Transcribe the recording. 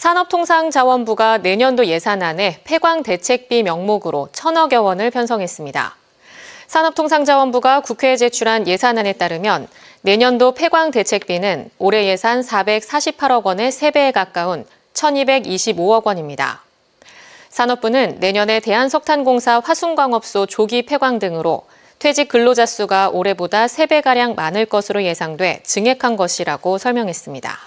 산업통상자원부가 내년도 예산안에 폐광대책비 명목으로 천억여 원을 편성했습니다. 산업통상자원부가 국회에 제출한 예산안에 따르면 내년도 폐광대책비는 올해 예산 448억 원의 3배에 가까운 1,225억 원입니다. 산업부는 내년에 대한석탄공사 화순광업소 조기 폐광 등으로 퇴직 근로자 수가 올해보다 3배가량 많을 것으로 예상돼 증액한 것이라고 설명했습니다.